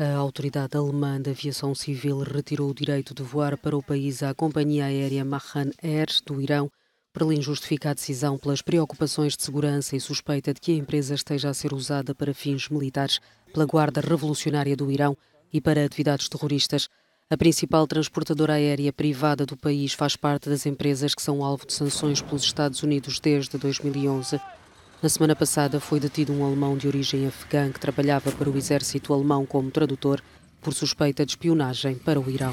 A autoridade alemã de aviação civil retirou o direito de voar para o país à companhia aérea Mahan Air do Irão. Berlim justifica a decisão pelas preocupações de segurança e suspeita de que a empresa esteja a ser usada para fins militares pela Guarda Revolucionária do Irão e para atividades terroristas. A principal transportadora aérea privada do país faz parte das empresas que são alvo de sanções pelos Estados Unidos desde 2011. Na semana passada foi detido um alemão de origem afegã que trabalhava para o exército alemão como tradutor por suspeita de espionagem para o Irão.